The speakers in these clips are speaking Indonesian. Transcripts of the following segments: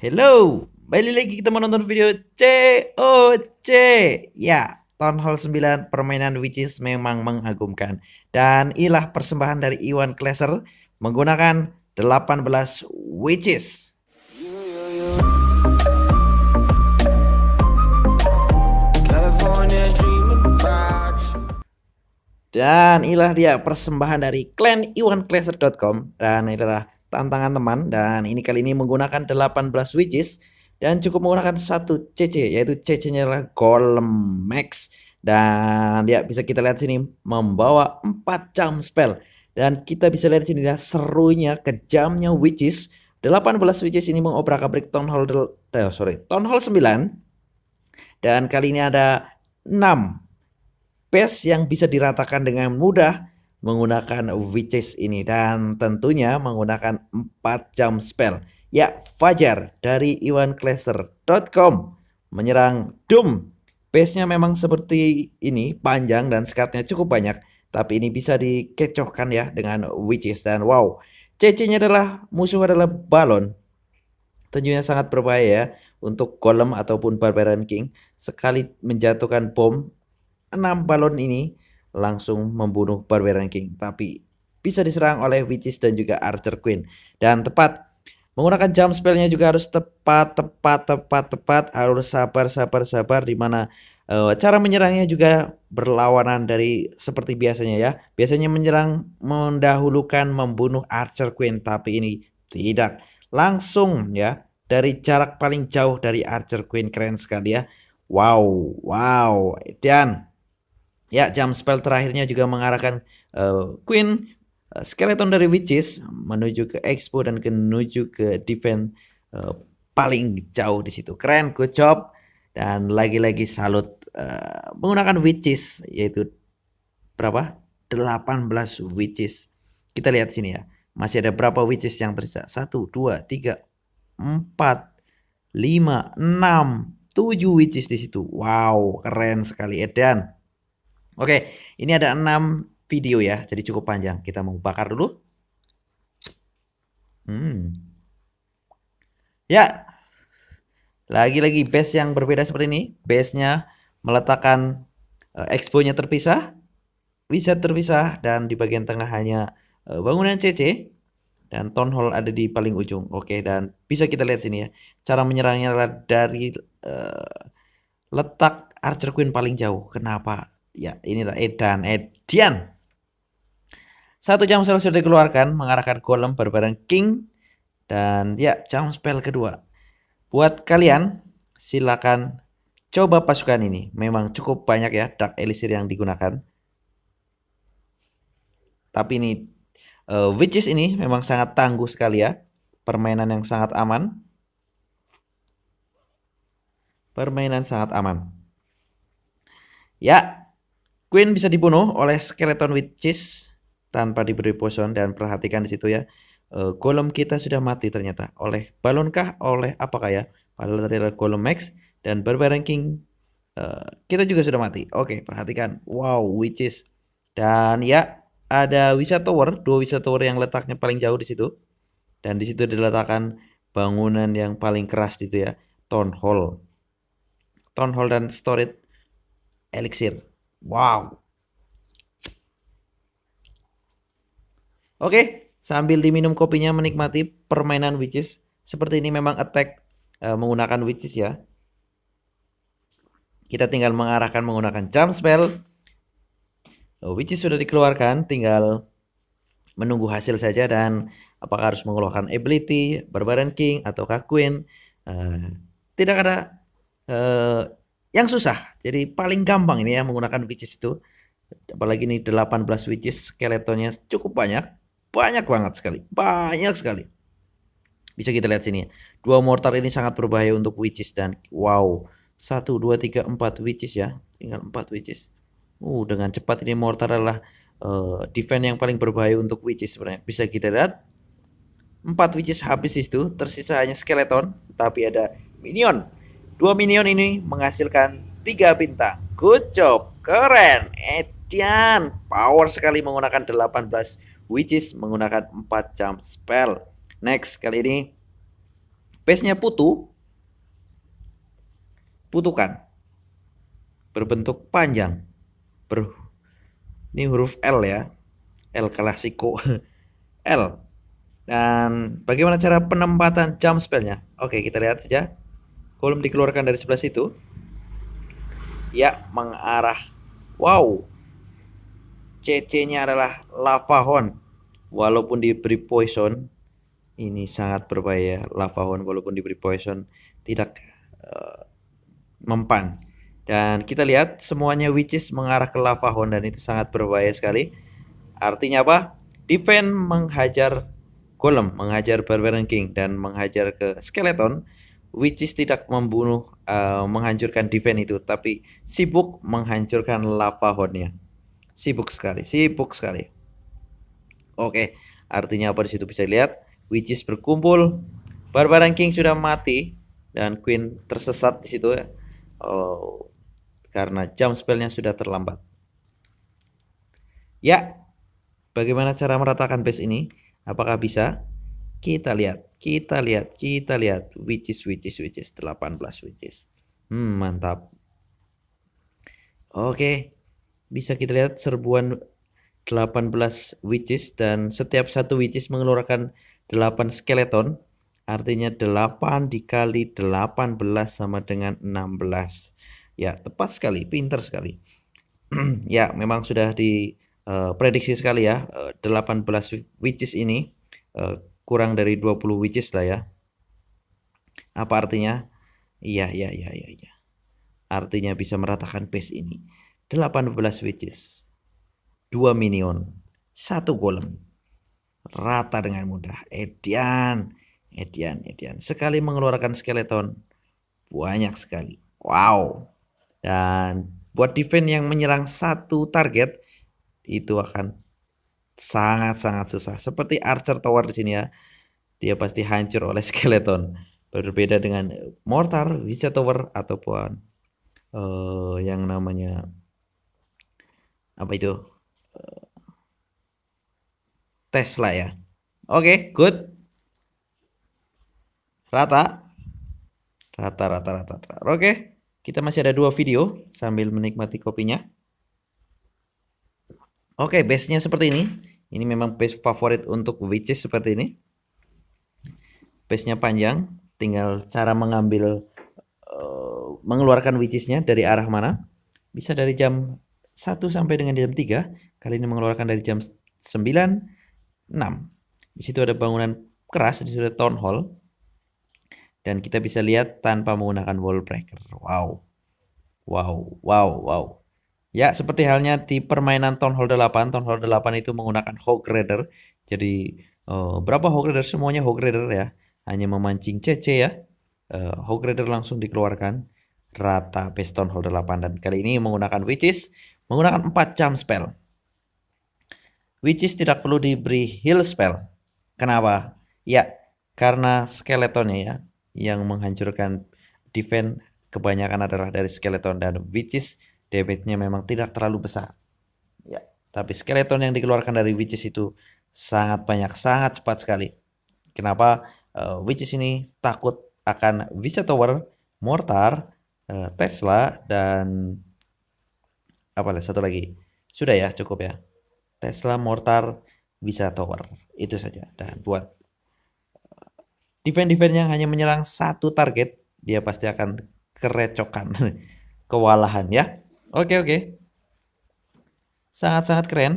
Hello, balik lagi kita menonton video COC. Ya, Town Hall 9 permainan which is memang mengagumkan. Dan ilah persembahan dari Iwan Kleser menggunakan 18 witches. Dan inilah dia persembahan dari clan iwankleser.com dan inilah tantangan teman dan ini kali ini menggunakan 18 switches dan cukup menggunakan satu CC yaitu CC-nya adalah Golem Max dan ya bisa kita lihat sini membawa 4 jam spell dan kita bisa lihat sini ya serunya kejamnya witches 18 witches ini mengobrak-abrik town hall del, oh, sorry town hall 9 dan kali ini ada 6 base yang bisa diratakan dengan mudah menggunakan witches ini dan tentunya menggunakan 4 jam spell. Ya, Fajar dari iwanclasher.com menyerang Doom. Base-nya memang seperti ini, panjang dan skatnya cukup banyak. Tapi ini bisa dikecohkan ya dengan witches dan wow. CC-nya adalah musuh adalah balon. Tentunya sangat berbahaya ya untuk golem ataupun barbarian king. Sekali menjatuhkan bom, 6 balon ini langsung membunuh Barbarian King, tapi bisa diserang oleh Witches dan juga Archer Queen. Dan tepat menggunakan jump spellnya juga harus tepat, tepat, tepat, tepat, harus sabar, sabar, sabar. Dimana uh, eh, cara menyerangnya juga berlawanan dari seperti biasanya ya. Biasanya menyerang mendahulukan membunuh Archer Queen, tapi ini tidak langsung ya dari jarak paling jauh dari Archer Queen keren sekali ya. Wow, wow, dan Ya, jam spell terakhirnya juga mengarahkan uh, Queen uh, Skeleton dari Witches menuju ke Expo dan ke, menuju ke defense uh, paling jauh di situ. Keren, good job. Dan lagi-lagi salut uh, menggunakan Witches yaitu berapa? 18 Witches. Kita lihat sini ya. Masih ada berapa Witches yang tersisa? 1 2 3 4 5 6 7 Witches di situ. Wow, keren sekali Edan. Oke, ini ada 6 video ya, jadi cukup panjang. Kita mau bakar dulu. Hmm. Ya, lagi-lagi base yang berbeda seperti ini. Base-nya meletakkan eh, expo-nya terpisah, wizard terpisah, dan di bagian tengah hanya eh, bangunan CC. Dan town hall ada di paling ujung. Oke, dan bisa kita lihat sini ya. Cara menyerangnya adalah dari uh, letak Archer Queen paling jauh. Kenapa? ya inilah Edan Edian satu jam spell sudah dikeluarkan mengarahkan golem berbareng king dan ya jam spell kedua buat kalian silakan coba pasukan ini memang cukup banyak ya dark elixir yang digunakan tapi ini uh, eh, witches ini memang sangat tangguh sekali ya permainan yang sangat aman permainan sangat aman ya Queen bisa dibunuh oleh skeleton witches tanpa diberi poison dan perhatikan di situ ya. Uh, golem kita sudah mati ternyata oleh balonkah oleh apakah ya? Padahal tadi adalah golem max dan berbareng king uh, kita juga sudah mati. Oke, okay, perhatikan. Wow, witches. Dan ya, ada wisata tower, dua wisata tower yang letaknya paling jauh di situ. Dan di situ diletakkan bangunan yang paling keras gitu ya, town hall. Town hall dan storage elixir Wow. Oke, sambil diminum kopinya menikmati permainan witches. Seperti ini memang attack uh, menggunakan witches ya. Kita tinggal mengarahkan menggunakan jump spell. Witches sudah dikeluarkan, tinggal menunggu hasil saja dan apakah harus mengeluarkan ability, barbarian king ataukah queen. Uh, tidak ada uh, yang susah. Jadi paling gampang ini ya menggunakan witches itu. Apalagi ini 18 witches skeletonnya cukup banyak. Banyak banget sekali. Banyak sekali. Bisa kita lihat sini ya. Dua mortar ini sangat berbahaya untuk witches dan wow. satu, dua, tiga, empat witches ya. Tinggal empat witches. Uh, dengan cepat ini mortar adalah uh, defense yang paling berbahaya untuk witches sebenarnya. Bisa kita lihat. empat witches habis itu. Tersisa hanya skeleton. Tapi ada minion Dua minion ini menghasilkan tiga bintang. Good job, keren, Edian. Power sekali menggunakan 18, witches witches menggunakan 4 jump spell. Next, kali ini base-nya putu. Putukan. Berbentuk panjang. Ber... Ini huruf L ya. L klasiko. L. Dan bagaimana cara penempatan jump spellnya? Oke, kita lihat saja kolom dikeluarkan dari sebelah situ ya mengarah wow CC nya adalah lava Horn. walaupun diberi poison ini sangat berbahaya lava Horn. walaupun diberi poison tidak uh, mempan dan kita lihat semuanya witches mengarah ke lava Horn dan itu sangat berbahaya sekali artinya apa defend menghajar golem menghajar barbarian king dan menghajar ke skeleton which is tidak membunuh uh, menghancurkan defense itu tapi sibuk menghancurkan lava hornnya sibuk sekali sibuk sekali oke artinya apa disitu bisa lihat which is berkumpul barbaran King sudah mati dan Queen tersesat di situ ya oh, karena jam spellnya sudah terlambat ya bagaimana cara meratakan base ini apakah bisa kita lihat, kita lihat, kita lihat. Which is, which is, which is. 18 which is. Hmm, mantap. Oke. Bisa kita lihat serbuan 18 witches dan setiap satu witches mengeluarkan 8 skeleton. Artinya 8 dikali 18 sama dengan 16. Ya, tepat sekali, pinter sekali. ya, memang sudah diprediksi eh, uh, sekali ya uh, 18 witches ini uh, kurang dari 20 witches lah ya. Apa artinya? Iya, iya, iya, iya, iya. Artinya bisa meratakan base ini. 18 witches. 2 minion. 1 golem. Rata dengan mudah. Edian. Edian, Edian. Sekali mengeluarkan skeleton. Banyak sekali. Wow. Dan buat defense yang menyerang satu target. Itu akan sangat-sangat susah. Seperti Archer Tower di sini ya. Dia pasti hancur oleh skeleton. Berbeda dengan mortar, Visa Tower ataupun uh, yang namanya apa itu? Uh, Tesla ya. Oke, okay, good. Rata. Rata, rata, rata, rata. Oke, okay. kita masih ada dua video sambil menikmati kopinya. Oke, okay, base-nya seperti ini. Ini memang base favorit untuk witches seperti ini. Base-nya panjang, tinggal cara mengambil uh, mengeluarkan witches nya dari arah mana. Bisa dari jam 1 sampai dengan jam 3. Kali ini mengeluarkan dari jam 9, 6. Di situ ada bangunan keras, di situ ada town hall. Dan kita bisa lihat tanpa menggunakan wall breaker. Wow. Wow, wow, wow. Ya, seperti halnya di permainan Town Hall 8, Town Hall 8 itu menggunakan Hog Raider. Jadi uh, berapa Hog Raider? Semuanya Hog Raider ya. Hanya memancing CC ya. Uh, eh, Hog Raider langsung dikeluarkan rata base Town Hall 8 dan kali ini menggunakan witches. menggunakan 4 jam spell. Witches tidak perlu diberi heal spell. Kenapa? Ya, karena skeletonnya ya yang menghancurkan defense kebanyakan adalah dari skeleton dan witches damage-nya memang tidak terlalu besar. Ya. Tapi skeleton yang dikeluarkan dari witches itu sangat banyak, sangat cepat sekali. Kenapa uh, witches ini takut akan witcher tower, mortar, uh, Tesla dan apa lah satu lagi. Sudah ya, cukup ya. Tesla, mortar, bisa tower. Itu saja. Dan buat defense-defense eh, yang hanya menyerang satu target, dia pasti akan kerecokan, kewalahan ya. Oke, oke. Sangat-sangat keren.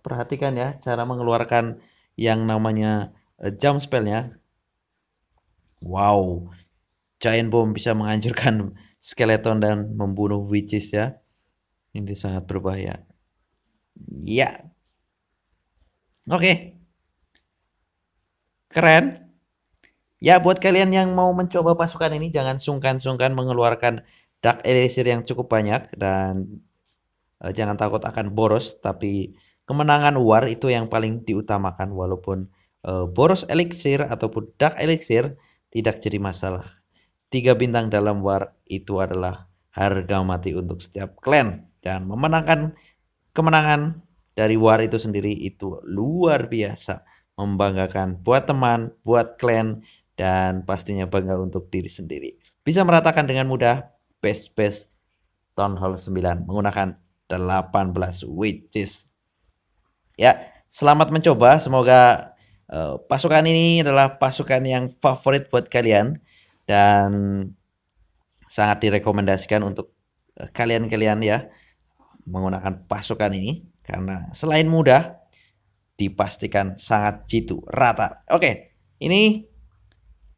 Perhatikan ya cara mengeluarkan yang namanya eh, jump spell ya. Wow. Giant Bomb bisa menghancurkan skeleton dan membunuh witches ya. Ini sangat berbahaya. Ya. Oke. Keren. Ya buat kalian yang mau mencoba pasukan ini jangan sungkan-sungkan mengeluarkan dark elixir yang cukup banyak dan uh, jangan takut akan boros tapi kemenangan war itu yang paling diutamakan walaupun uh, boros elixir ataupun dark elixir tidak jadi masalah. Tiga bintang dalam war itu adalah harga mati untuk setiap clan dan memenangkan kemenangan dari war itu sendiri itu luar biasa membanggakan buat teman, buat clan dan pastinya bangga untuk diri sendiri. Bisa meratakan dengan mudah space-space town hall 9 menggunakan 18 witches. Ya, selamat mencoba. Semoga uh, pasukan ini adalah pasukan yang favorit buat kalian dan sangat direkomendasikan untuk eh, kalian-kalian ya menggunakan pasukan ini karena selain mudah dipastikan sangat jitu rata. Oke, ini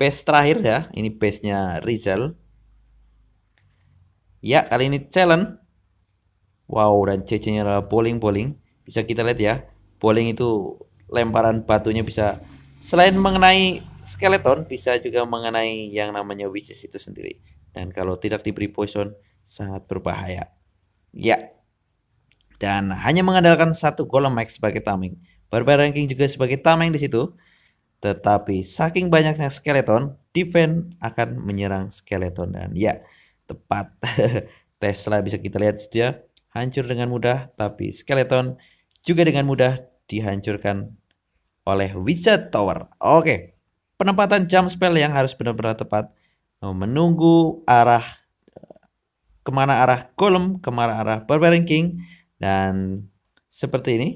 base terakhir ya. Ini base-nya Rizal. Ya, kali ini challenge. Wow, dan CC-nya adalah bowling-bowling. Bisa kita lihat ya. Bowling itu lemparan batunya bisa selain mengenai skeleton, bisa juga mengenai yang namanya witches itu sendiri. Dan kalau tidak diberi poison, sangat berbahaya. Ya. Dan hanya mengandalkan satu golem max sebagai taming Barbar ranking juga sebagai tameng di situ. Tetapi saking banyaknya skeleton, defense akan menyerang skeleton dan ya tepat. Tesla bisa kita lihat dia hancur dengan mudah, tapi skeleton juga dengan mudah dihancurkan oleh Wizard Tower. Oke, penempatan jump spell yang harus benar-benar tepat. Menunggu arah eh, kemana arah kolom kemana arah Barbarian King, dan seperti ini.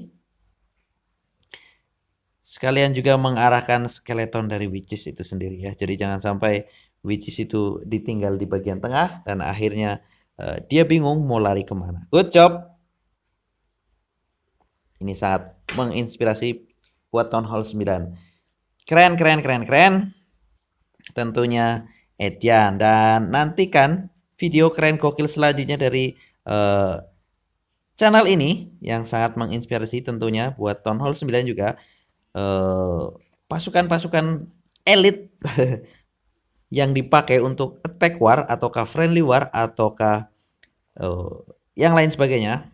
Sekalian juga mengarahkan skeleton dari witches itu sendiri ya. Jadi jangan sampai which is itu ditinggal di bagian tengah dan akhirnya uh, dia bingung mau lari kemana. Good job. Ini sangat menginspirasi buat town hall 9. Keren, keren, keren, keren. Tentunya Edian dan nantikan video keren gokil selanjutnya dari uh, channel ini yang sangat menginspirasi tentunya buat town hall 9 juga eh, pasukan-pasukan uh, elit yang dipakai untuk attack war ataukah friendly war ataukah uh, yang lain sebagainya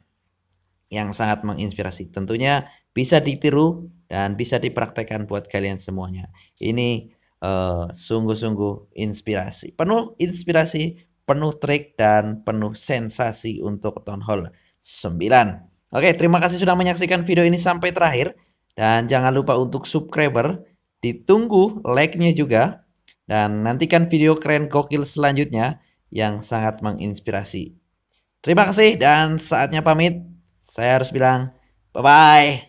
yang sangat menginspirasi. Tentunya bisa ditiru dan bisa dipraktekkan buat kalian semuanya. Ini eh, sungguh-sungguh sungguh inspirasi. Penuh inspirasi, penuh trik dan penuh sensasi untuk Town Hall 9. Oke, terima kasih sudah menyaksikan video ini sampai terakhir dan jangan lupa untuk subscriber, ditunggu like-nya juga dan nantikan video keren gokil selanjutnya yang sangat menginspirasi. Terima kasih dan saatnya pamit. Saya harus bilang bye-bye.